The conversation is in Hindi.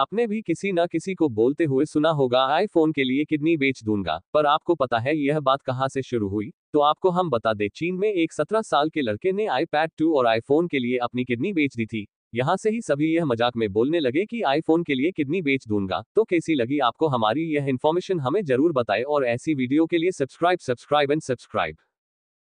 आपने भी किसी न किसी को बोलते हुए सुना होगा आईफोन के लिए किडनी बेच दूंगा पर आपको पता है यह बात कहाँ से शुरू हुई तो आपको हम बता दें चीन में एक 17 साल के लड़के ने आईपैड 2 और आईफोन के लिए अपनी किडनी बेच दी थी यहाँ से ही सभी यह मजाक में बोलने लगे कि आईफोन के लिए किडनी बेच दूंगा तो कैसी लगी आपको हमारी यह इन्फॉर्मेशन हमें जरूर बताए और ऐसी वीडियो के लिए सब्सक्राइब सब्सक्राइब एंड सब्सक्राइब